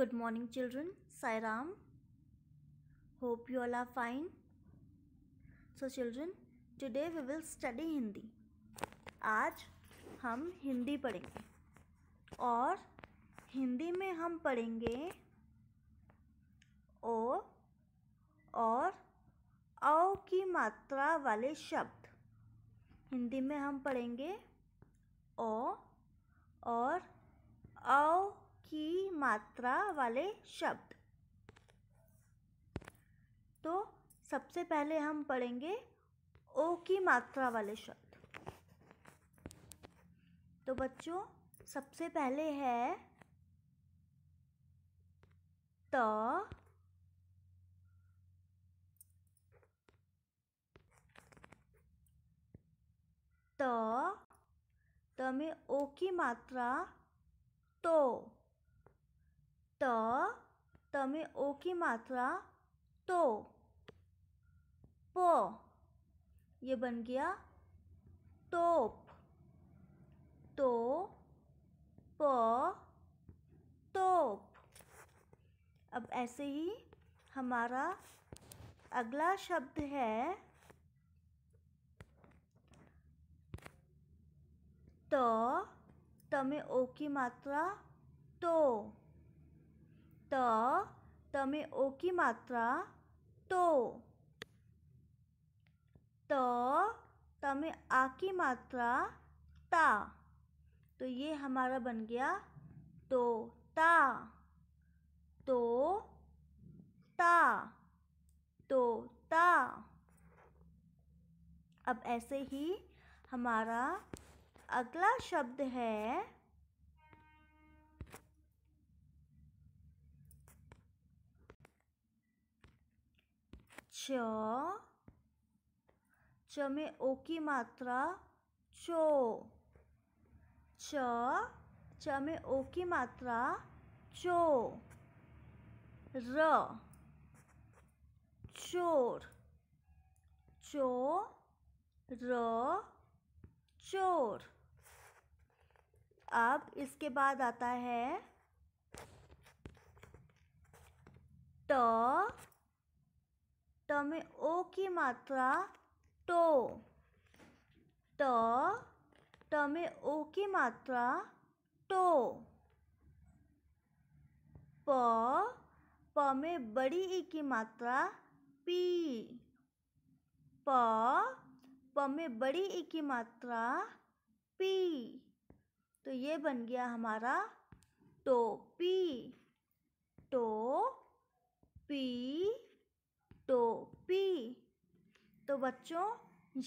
good morning children Sai Ram hope you all are fine so children today we will study Hindi आज हम हिंदी पढ़ेंगे और हिंदी में हम पढ़ेंगे ओ और औ की मात्रा वाले शब्द हिंदी में हम पढ़ेंगे ओ और औ की मात्रा वाले शब्द तो सबसे पहले हम पढ़ेंगे ओ की मात्रा वाले शब्द तो बच्चों सबसे पहले है त त में ओ की मात्रा तो तमें ओ की मात्रा तो पो ये बन गया तोप तो प तोप अब ऐसे ही हमारा अगला शब्द है त तो, ओ तो की मात्रा तो त तो, तमे ओ की मात्रा तो त तमें आ की मात्रा ता तो ये हमारा बन गया तो ता तो ता तो ता अब ऐसे ही हमारा अगला शब्द है च च में ओ की मात्रा चो च च में ओ की मात्रा चो र चोर चो र चोर अब इसके बाद आता है ट ट में ओ की मात्रा टो ट ट में ओ की मात्रा टो प प में बड़ी ई e की मात्रा पी प प में बड़ी ई e की मात्रा पी तो ये बन गया हमारा टोपी टो बच्चों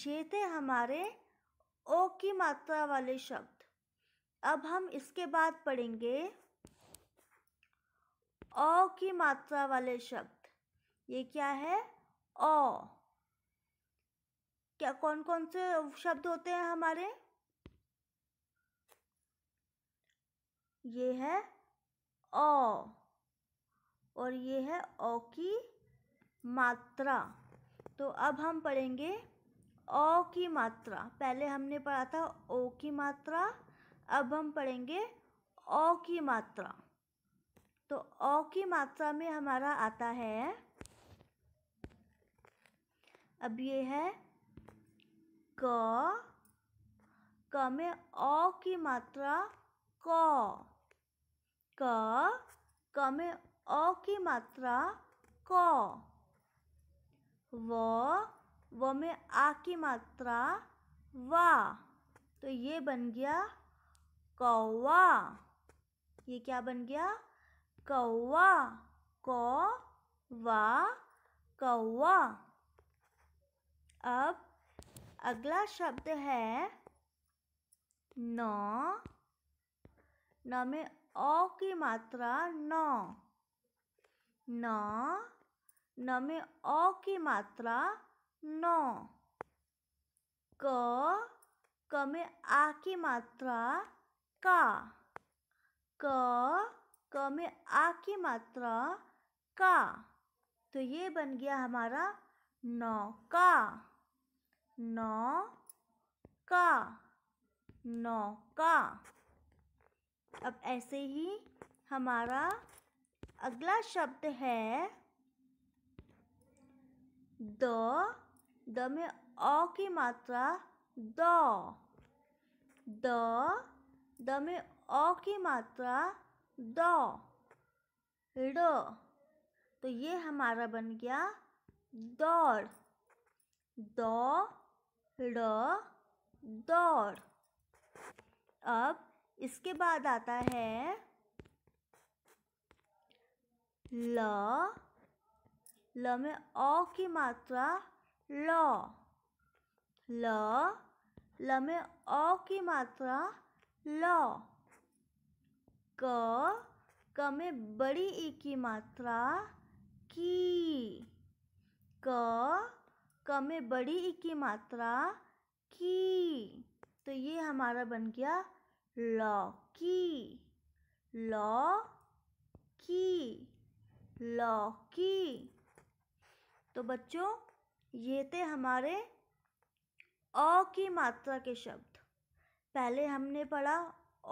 ये थे हमारे ओ की मात्रा वाले शब्द अब हम इसके बाद पढ़ेंगे ओ की मात्रा वाले शब्द ये क्या है ओ क्या कौन कौन से शब्द होते हैं हमारे ये है अ और ये है अ की मात्रा तो अब हम पढ़ेंगे ओ की मात्रा पहले हमने पढ़ा था ओ की मात्रा अब हम पढ़ेंगे ओ की मात्रा तो ओ की मात्रा में हमारा आता है अब ये है क क में ओ की मात्रा क क क में ओ की मात्रा क व व में आ की मात्रा वा तो ये बन गया कौवा ये क्या बन गया कौवा कौ वा कौवा अब अगला शब्द है नौ न में ओ की मात्रा नौ नौ न में अ की मात्रा नौ क क में आ की मात्रा का क क में आ की मात्रा का तो ये बन गया हमारा नौ का नौ का नौ का अब ऐसे ही हमारा अगला शब्द है द द में अ की मात्रा द द द में अ की मात्रा द ड तो ये हमारा बन गया दौड़ दौ ड दौड़ अब इसके बाद आता है ल ल में अ की मात्रा ल ल ल में अ की मात्रा ल क क में बड़ी ई की मात्रा की क क में बड़ी ई की मात्रा की तो ये हमारा बन गया लौकी लौकी लौकी तो बच्चों ये थे हमारे अ की मात्रा के शब्द पहले हमने पढ़ा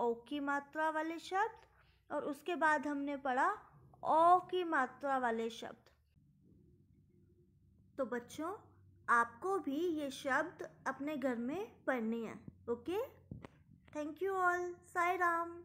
ओ की मात्रा वाले शब्द और उसके बाद हमने पढ़ा ओ की मात्रा वाले शब्द तो बच्चों आपको भी ये शब्द अपने घर में पढ़ने हैं okay thank you all Sai Ram